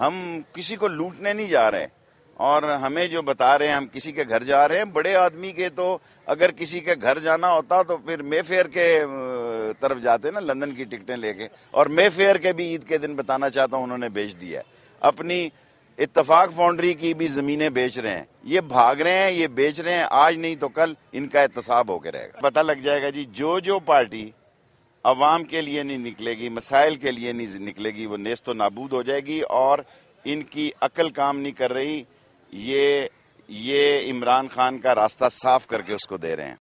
हम किसी को लूटने नहीं जा रहे और हमें जो बता रहे हैं हम किसी के घर जा रहे हैं बड़े आदमी के तो अगर किसी के घर जाना होता तो फिर मेफेयर के तरफ जाते ना लंदन की टिकटें लेके और मेफेयर के भी ईद के दिन बताना चाहता हूँ उन्होंने बेच दिया अपनी इतफाक फाउंड्री की भी ज़मीनें बेच रहे हैं ये भाग रहे हैं ये बेच रहे हैं आज नहीं तो कल इनका एहतसाब होकर रहेगा पता लग जाएगा जी जो जो पार्टी अवाम के लिए नहीं निकलेगी मसाइल के लिए नहीं निकलेगी वो नेस्त तो नाबूद हो जाएगी और इनकी अकल काम नहीं कर रही ये ये इमरान खान का रास्ता साफ करके उसको दे रहे हैं